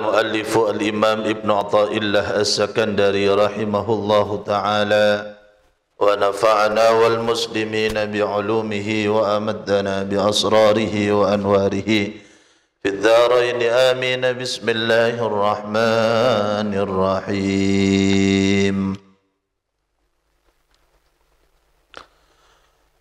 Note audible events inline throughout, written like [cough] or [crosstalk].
المؤلف الإمام ابن عطاء الله السكندري رحمه الله تعالى ونفعنا والمسلمين بعلومه وأمدنا بأسراره وأنواره في الدارين آمين بسم الله الرحمن الرحيم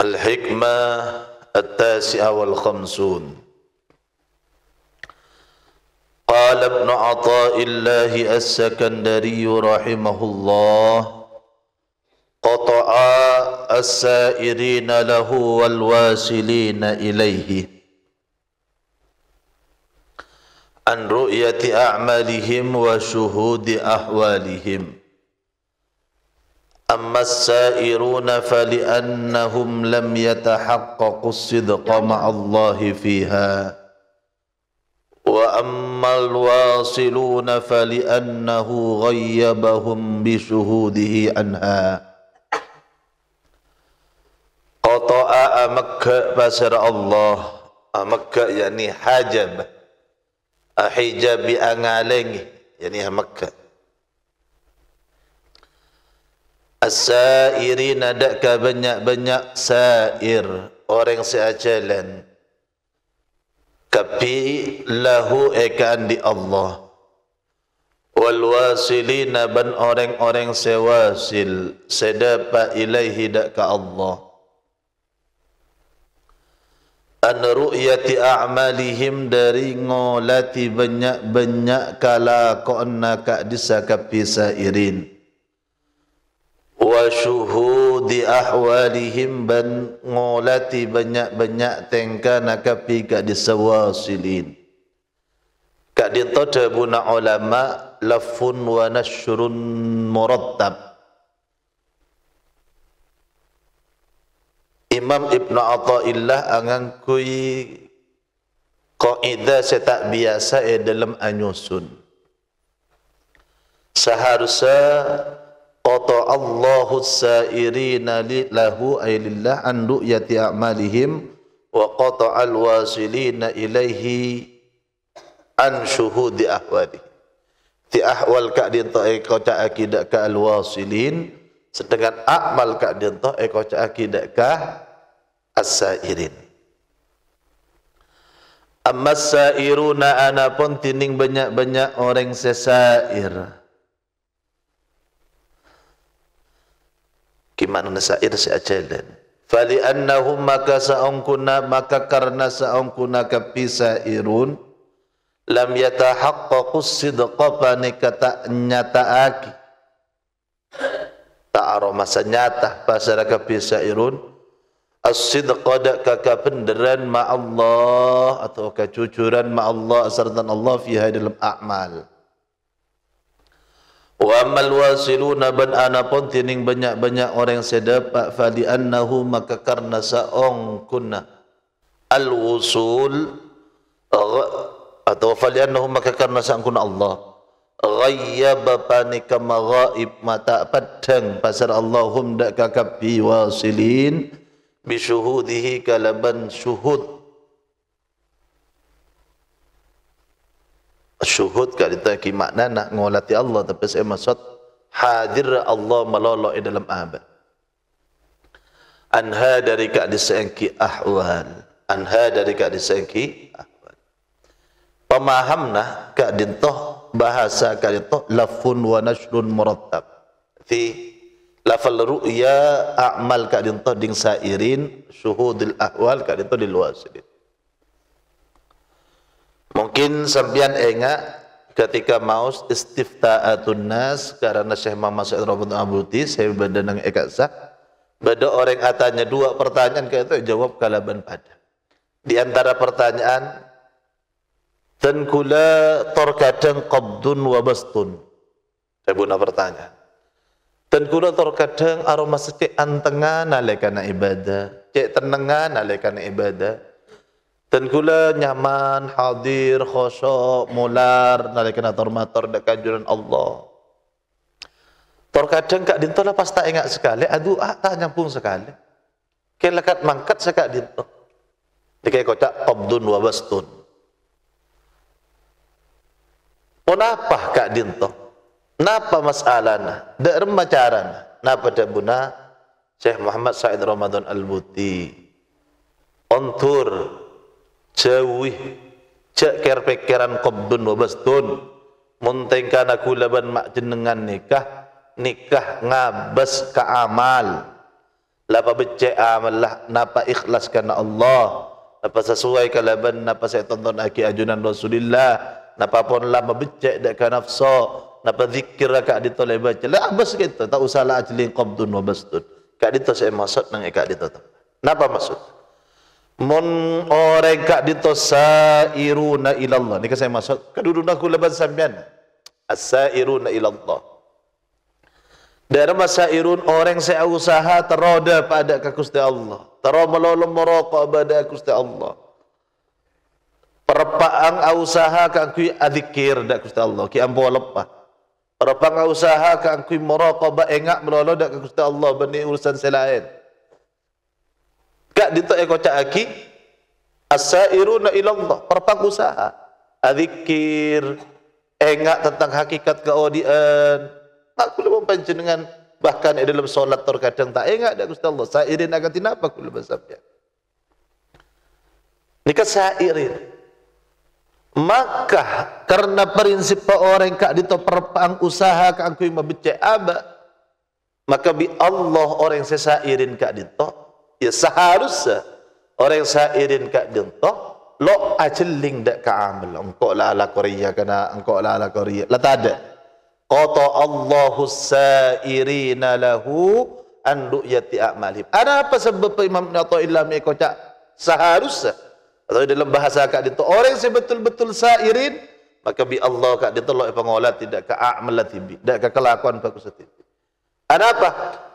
الحكمة التاسعة والخمسون قال ابن عطاء الله السكندري رحمه الله قطع السائرين له والواصلين إليه عن رؤية أعمالهم وشهود أحوالهم أما السائرون فلأنهم لم يتحققوا الصدق مع الله فيها وأما الواصلون فلأنه غيبهم بشهوده عنها قطع أمك بسر الله أمك يعني حاجب أحجاب أنالين يعني أمك As-sairina dak banyak-banyak sair orang sejalan. tapi lahu ekaan di Allah wal wasilina ban orang-orang sewasil sedapa ilaihi dak Allah an ru'yati a'malihim dari ngolati banyak-banyak kala ka'anna ka disakapi wa syuhudi ahwalihim ban ngolati banyak-banyak tengka nakapi ka disawasilin ka ditadabuna ulama lafun wa nashrun murattab Imam Ibn Atta'illah angangkui kaidah setak biasa eh dalam anyusun seharusnya qata Allahu sairina lahu ay lillah an ru'yati a'malihim wa qata al wasilina ilaihi an syuhudi ahwadi ti ahwal ka din to e eh, kota akidah ka al wasilin sedangkan akmal ka din to e eh, kota akidah ka as Amma sairuna anapun tining banyak-banyak orang sesair. Gimana nasair seajalan. Fali annahum maka saungkuna maka karena saungkuna kapisa irun lam yatahaqqaqu sidqa panikata nyataaki ta'aro masa nyata pasara kapisa irun as-sidqa kaka penderan ma Allah atau kejujuran ma Allah serta Allah fiha dalam amal Wa amal wasiluna ban anapun tining banyak-banyak orang yang sedapak fali annahu maka karena saong kunna al usul atau fali annahu maka karena saong kunna Allah ghayyaba panika maghaib mata padang pasar Allahum dak kakab wasilin bi kalaban syuhud syuhud kalita ki makna nak ngolati Allah tapi saya maksud hadir Allah melolok di dalam abad anha dari kak disengki ahwal anha dari kak disengki ahwal pemahamna kak dintoh bahasa kak dintoh lafun wa nashrun murattab fi lafal ru'ya a'mal kak dintoh ding sairin syuhudil ahwal kak dintoh diluasirin Mungkin sampeyan enggak ketika maus istifta atunas karena Syekh Muhammad Sa'id Rabbut Abuti saya badanang ekasa bada orang atanya dua pertanyaan kayak itu jawab kalaban pada di antara pertanyaan dan kula terkadang qabdun wa bastun saya guna pertanyaan dan kula terkadang aroma sedih antengan alaikan ibadah cek tenengan alaikan ibadah dan kula nyaman, hadir, khosyok, mular, nalika matur dak kanjuran Allah. Terkadang kak dinto lah pas tak ingat sekali, aduh ah, tak nyampung sekali. Kelekat mangkat sekak dinto. Dikai kocak Abdun wabastun. Oh, apa kak dinto? Napa masalahnya? Dak remacaran? Napa dak buna? Syekh Muhammad Said Ramadan Al-Buti. Ontur Jauh jak ker pikiran qabdun wa bastun munteng kana kulaban mak jenengan nikah nikah ngabas ka amal lapa becek amal lah napa ikhlas kana Allah napa sesuai kalaban napa saya tonton aki ajunan Rasulillah napa pun lama becek dak ka nafsu napa zikir ka ditoleh baca lah abas kita tak usah lah ajlin qabdun wa bastun ka dito saya maksud nang eka dito napa maksud Mun oreka ditosairuna ilallah. Ini kan saya masuk. kedudukan aku lebat sambian. Asairuna ilallah. masa masairun orang saya usaha teroda pada kakusti Allah. Tero melolong merokok pada kakusti Allah. Perpaang usaha kangkui adikir dak kusti Allah. Ki ambo lepah. Perpaang usaha kangkui merokok ba engak melolong dak kusti Allah. Benih urusan selain. Gak dito eko caaki asairuna ilallah perpang usaha adikir engak tentang hakikat keodian nah, aku lupa panjenengan bahkan dalam solat terkadang tak engak dak Gusti Allah sairin akan tinapa kula basabya Nikah sairin maka karena prinsip orang kak dito perpang usaha kak aku yang abah, maka bi Allah orang sesairin kak ditok ya seharusnya orang yang sairin kak dentoh lo aceling dak ka'amal engkau la ala korea kana engkau la ala korea la ada qata Allahu sairina lahu an ru'yati a'malihim ada apa sebab Imam Ibn kau mengikocak seharusnya atau dalam bahasa kak dentoh orang yang sebetul-betul sairin maka bi Allah kak dentoh lo pengolah tidak ka'amal tibi dak kelakuan bagus tibi Kenapa?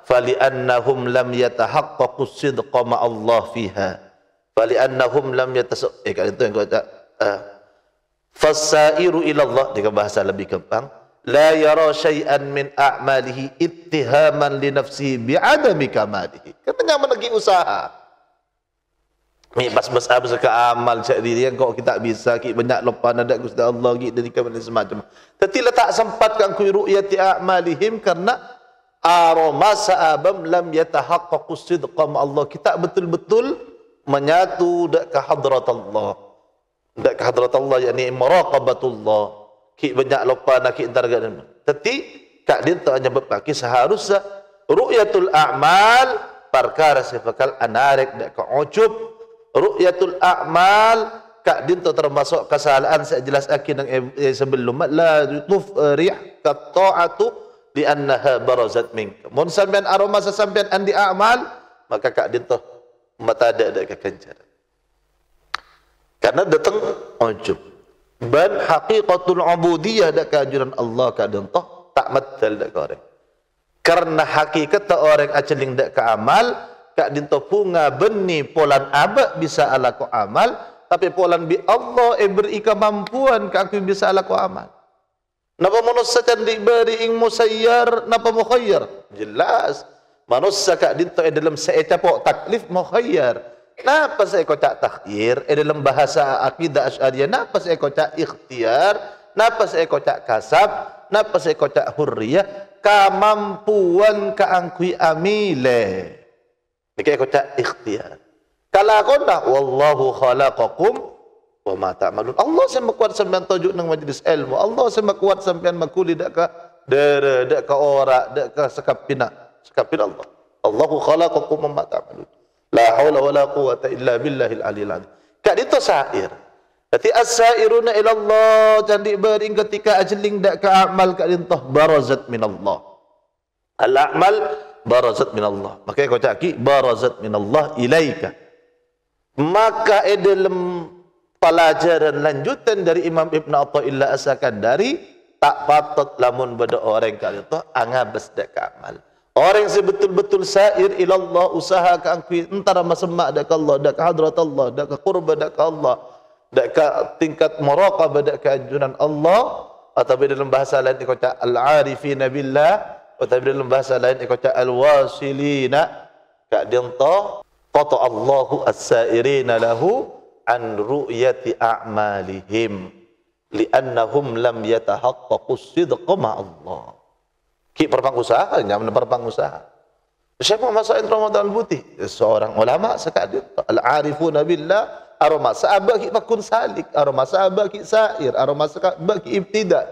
Fali'annahum lam yatahaqqaqu sidqa ma Allah fiha. Fali'annahum lam yatasaq eh itu yang ah. kata uh, fasairu ila Allah dengan bahasa lebih gampang la yara syai'an min a'malihi ittihaman li nafsihi bi'adami kamalihi. Katanya menegi usaha. Ni bas-bas abas ke amal cak diri yang kau kita bisa ki banyak lepas ada Gusti Allah ki dari semacam. Tetapi letak sempatkan ku ru'yati a'malihim karena aroma sa'abam lam yatahaqqaqu sidqam Allah. Kita betul-betul menyatu dak ke hadrat Allah. Dak ke hadrat Allah yakni muraqabatullah. Ki banyak lupa nak entar gadan. Tetapi kak dia tak hanya berpaki seharusnya ru'yatul a'mal perkara sepakal anarik dak ke ujub. Ru'yatul a'mal kak dia termasuk kesalahan saya jelas akin yang eh, sebelum la tufriq eh, kat ta'atu li annaha barazat mink. Mun sampean aroma sesampean andi a'mal maka kak dintoh mata ada ada kekencaran. Karena datang ujub. Ban haqiqatul ubudiyah dak keajuran Allah kak dintoh tak matal dak orang. Karena hakikat orang aceling dak ke amal kak dintoh bunga benih polan abak bisa ala amal tapi polan bi Allah e beri kemampuan kak bisa ala amal. Napa manusia manusakan diberi ing musayyar napa mukhayyar? Jelas. manusia kak Manusakan dinto dalam saya capok taklif mukhayyar. Napa saya kocak takhir? Eh dalam bahasa akidah asyariyah, napa saya kocak ikhtiar? Napa saya kocak kasab? Napa saya kocak hurriyah? Kamampuan keangkui amile. Ini kocak ikhtiar. Kalau kau nak, wallahu khalaqakum wa ma ta'malun. Allah sama kuat sampean tajuk nang majlis ilmu. Allah sama kuat sampean makuli dak ka dere dak ka ora dak ka sekapina. Sekapina Allah. Allahu khalaqakum wa ma ta'malun. La haula wa la quwata illa billahil aliyil azim. Kak dito sair. Dati as-sairuna ila Allah candi bering ketika ajling dak ka amal kak dintah barazat min Allah. Al-amal barazat min Allah. Makanya kau cakap barazat min Allah ilaika. Maka edelem pelajaran lanjutan dari Imam Ibn Atta'illah as dari tak patut lamun pada orang kali itu angabes dak amal orang sebetul-betul sair ilallah usaha ke angkui entara masemak dak Allah dak hadrat Allah dak qurba dak Allah dak tingkat muraqabah dak keanjuran Allah atau dalam bahasa lain dikata al-arifina billah atau dalam bahasa lain dikata al-wasilina kak dinta qata Allahu as-sairina lahu an ru'yati a'malihim li'annahum lam yatahaqqaqu sidqa ma'allah. Ki perpangusaha, nyaman perpangusaha. Siapa masain Ramadan putih? Seorang ulama sekadar al-arifuna billah aroma sahabah ki makun salik, aroma sahabah ki sair, aroma sahabah ki ibtida.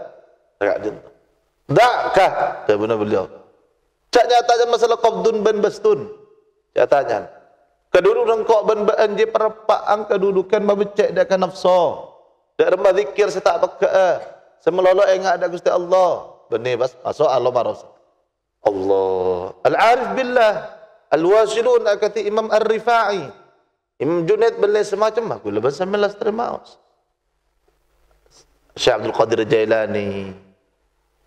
Sekadar. Dakkah? Dia benar beliau. Cak nyatanya masalah qabdun bin bastun. Nyatanya. Keduduk rengkok ben beanje perepaang kedudukan dia akan nafsu. Dak rembah zikir saya tak peka. Eh. Semelolo enggak ada Gusti Allah. Benih bas masuk Allah maros. Allah. Al-arif billah. Al-wasilun akati Imam Ar-Rifai. Imam Junaid belai semacam aku lepas samilas termaus. Syekh Abdul Qadir Jailani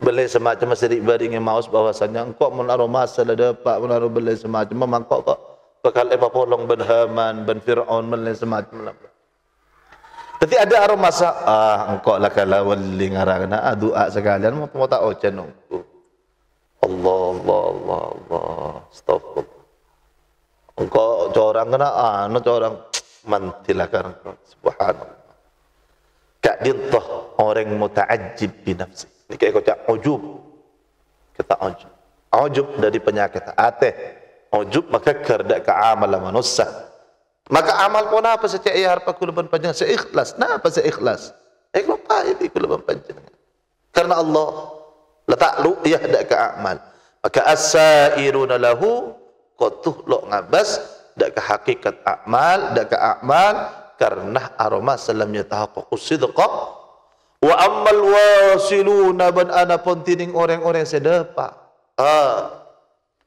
belai semacam beri ingin maus bahwasanya engkau menaruh masalah dapat menaruh belai semacam memang kok kok bakal Eva Polong ben Haman ben Fir'aun ben semacam Tapi ada aroma sa ah engkau lah kala wali ngarana ah doa sekalian mau mau tak ocean Allah Allah Allah Allah stop engkau corang kena ah no corang mantilah karang subhanallah kak dintoh orang mutaajib nafsi ini kayak kau cak ujub kita ujub ujub dari penyakit ateh ujub maka kerdak ke amal manusia maka amal pun apa saja ia harap panjang seikhlas nah apa seikhlas Eh lupa aku leban panjang karena Allah letak lu ia dak ke amal maka asairuna lahu qatuh lo ngabas dak ke hakikat amal dak ke amal karena aroma salamnya tahaqqu sidqa wa ammal wasiluna ban ana pontining orang-orang sedepa ah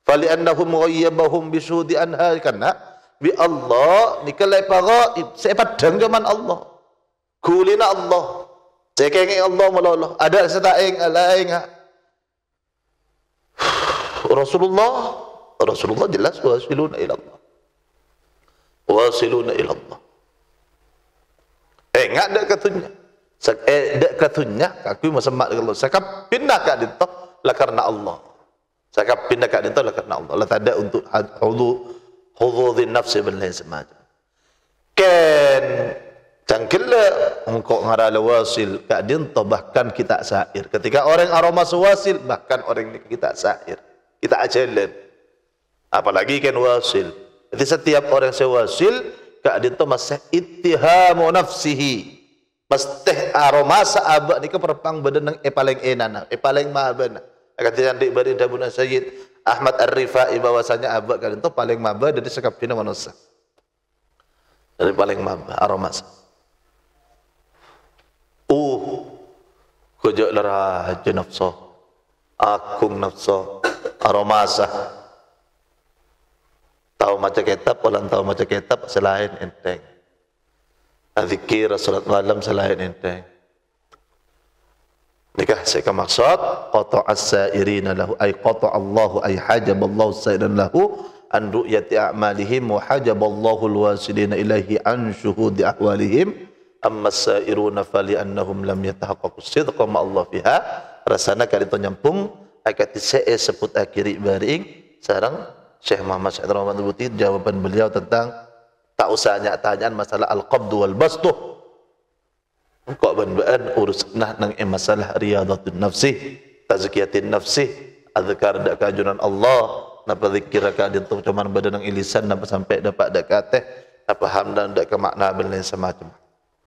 faliannahum ghayyabahum bisudi anha karena bi Allah nikalai paraib saya padang Allah kulina Allah saya Allah meloloh ada setaing alaing [sighs] Rasulullah Rasulullah jelas wasiluna ila Allah wasiluna ila Allah eh ngak dak katunya sak eh dak katunya kaku masemak Allah sakap pindah ka ditah la karena Allah Cakap pindah kat itu lah kerana Allah. Allah tak ada untuk hudu hududin nafsi bin lain semacam. Ken cangkila engkau ngarala wasil kat din bahkan kita sair. Ketika orang aroma sewasil bahkan orang ini kita sair. Kita ajalan. Apalagi kan wasil. Jadi setiap orang sewasil kat din masih ittihamu nafsihi. Pastih aroma sahabat ini ke perpang badan yang e paling enana, yang e paling maha benar. Katakan di bari Dabuna Sayyid Ahmad Ar-Rifai bahwasanya abad kalian itu paling mabah dari sekap pina manusia. Dari paling mabah aromas. Uh kujak lara nafsu. Akung nafsa aromasa. Tahu maca kitab, orang tahu maca kitab selain enteng. Zikir salat malam selain enteng. Nikah sehingga maksud qata as-sairina lahu ay qata Allahu ay hajaballahu sairan lahu an ru'yati a'malihim wa hajaballahu al-wasilina ilaihi an syuhudi ahwalihim amma as-sairuna fali annahum lam yatahaqqaqu sidqa ma Allah fiha rasana kali to nyampung akat saya sebut akhiri baring sarang Syekh Muhammad Syed Rahman Buti jawaban beliau tentang tak usah tanyaan masalah al-qabdu wal bastuh Kau ban-ban urusanah nang eh, masalah riyadatun nafsi, tazkiyatin nafsi, azkar dak kajunan Allah, napa zikir ka di tu badan nang ilisan napa sampai dapat dak kate, napa hamdan dak ke makna bin lain semacam.